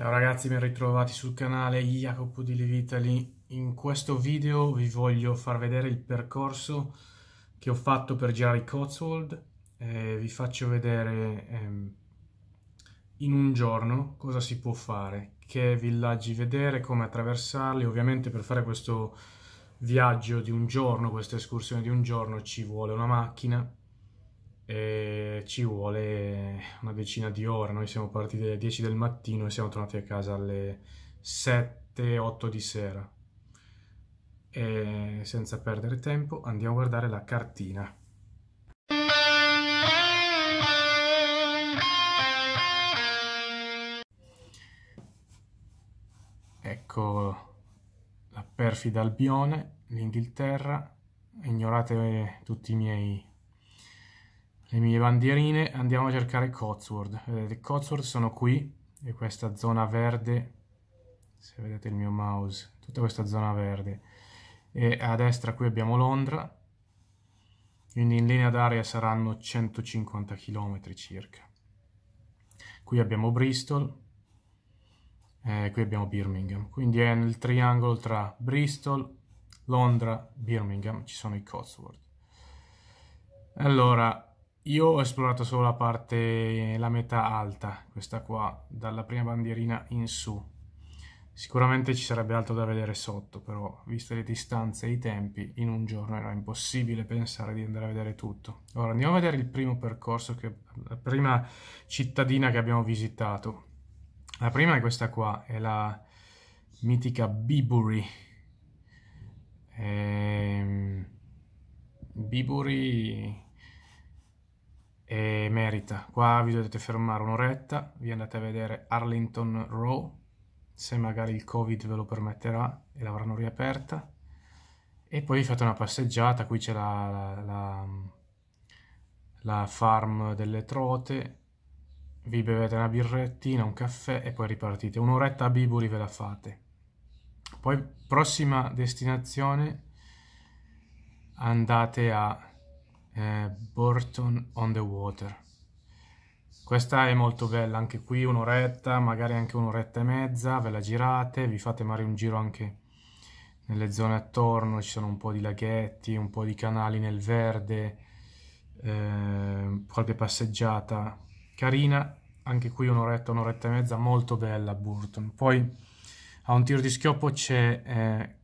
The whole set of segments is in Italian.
Ciao ragazzi, ben ritrovati sul canale Jacopo di Levitali. In questo video vi voglio far vedere il percorso che ho fatto per girare i Cotswold. Eh, vi faccio vedere ehm, in un giorno cosa si può fare, che villaggi vedere, come attraversarli. Ovviamente per fare questo viaggio di un giorno, questa escursione di un giorno, ci vuole una macchina e ci vuole una decina di ore. Noi siamo partiti alle 10 del mattino e siamo tornati a casa alle 7-8 di sera. E senza perdere tempo andiamo a guardare la cartina. Ecco la perfida Albione, l'Inghilterra. Ignorate tutti i miei le mie bandierine, andiamo a cercare Cotswold. Vedete, Cotswold sono qui, e questa zona verde, se vedete il mio mouse, tutta questa zona verde. E a destra qui abbiamo Londra, quindi in linea d'aria saranno 150 km circa. Qui abbiamo Bristol, e qui abbiamo Birmingham, quindi è nel triangolo tra Bristol, Londra, Birmingham, ci sono i Cotswold. Allora, io ho esplorato solo la parte, la metà alta, questa qua, dalla prima bandierina in su. Sicuramente ci sarebbe altro da vedere sotto, però, viste le distanze e i tempi, in un giorno era impossibile pensare di andare a vedere tutto. Ora andiamo a vedere il primo percorso, che, la prima cittadina che abbiamo visitato. La prima è questa qua, è la mitica Biburi. Ehm, Bibury e merita. Qua vi dovete fermare un'oretta, vi andate a vedere Arlington Row, se magari il Covid ve lo permetterà e l'avranno riaperta. E poi fate una passeggiata, qui c'è la, la, la farm delle trote, vi bevete una birrettina, un caffè e poi ripartite. Un'oretta a Biboli ve la fate. Poi prossima destinazione andate a eh, Burton on the Water. Questa è molto bella, anche qui un'oretta, magari anche un'oretta e mezza, ve la girate, vi fate magari un giro anche nelle zone attorno, ci sono un po' di laghetti, un po' di canali nel verde, eh, qualche passeggiata carina, anche qui un'oretta, un'oretta e mezza, molto bella Burton. Poi a un tiro di schioppo c'è, eh,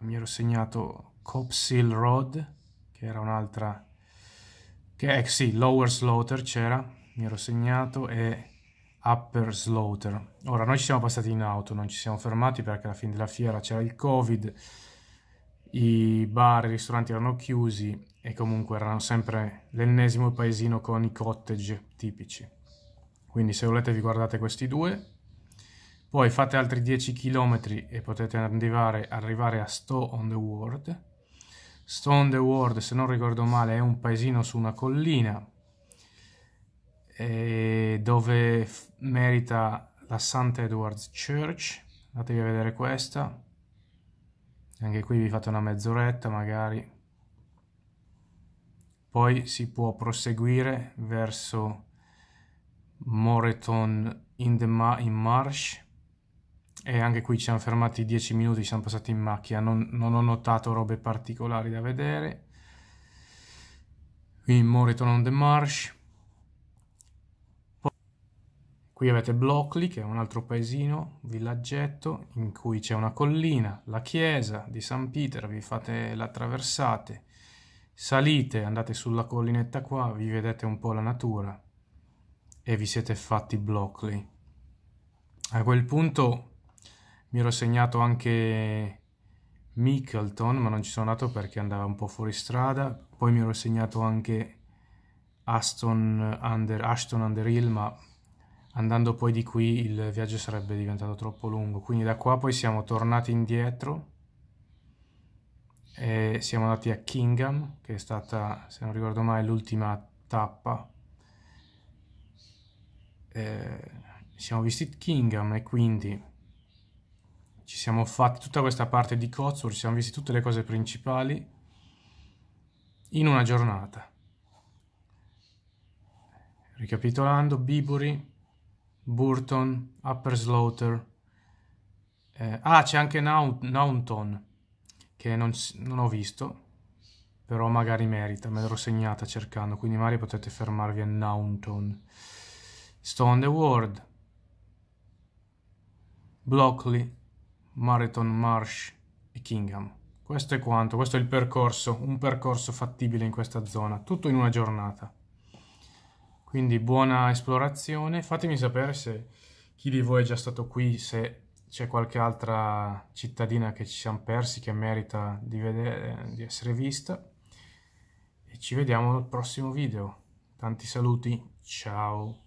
mi ero segnato Copsill Road, che era un'altra, che è eh, sì, Lower Slaughter c'era, mi ero segnato, e Upper Slaughter. Ora, noi ci siamo passati in auto, non ci siamo fermati perché alla fine della fiera c'era il Covid, i bar e i ristoranti erano chiusi e comunque erano sempre l'ennesimo paesino con i cottage tipici. Quindi se volete vi guardate questi due, poi fate altri 10 km e potete arrivare, arrivare a Stow on the World. Stone the World, se non ricordo male, è un paesino su una collina eh, dove merita la St. Edward's Church. Andatevi a vedere questa. Anche qui vi fate una mezz'oretta magari. Poi si può proseguire verso Moreton in, the Ma in Marsh e anche qui ci siamo fermati 10 minuti, ci siamo passati in macchina, non, non ho notato robe particolari da vedere. Quindi Moriton on the Marsh. Poi, qui avete Blockley, che è un altro paesino, villaggetto, in cui c'è una collina, la chiesa di San Peter, vi fate la traversate, salite, andate sulla collinetta qua, vi vedete un po' la natura e vi siete fatti Blockley. A quel punto mi ero segnato anche Mickleton, ma non ci sono andato perché andava un po' fuori strada. Poi mi ero segnato anche Aston Under, Ashton Under Hill, ma andando poi di qui il viaggio sarebbe diventato troppo lungo. Quindi da qua poi siamo tornati indietro e siamo andati a Kingham, che è stata, se non ricordo mai, l'ultima tappa. Eh, siamo visti Kingham e quindi ci siamo fatti tutta questa parte di Cotswold, ci siamo visti tutte le cose principali in una giornata. Ricapitolando, Biburi, Burton, Upper Slaughter, eh, ah c'è anche Naunton che non, non ho visto, però magari merita, me l'ero segnata cercando, quindi magari potete fermarvi a Naunton. Stone the World, Blockley, Marathon Marsh e Kingham. Questo è quanto, questo è il percorso, un percorso fattibile in questa zona, tutto in una giornata. Quindi buona esplorazione, fatemi sapere se chi di voi è già stato qui, se c'è qualche altra cittadina che ci siamo persi, che merita di, vedere, di essere vista. E ci vediamo al prossimo video. Tanti saluti, ciao!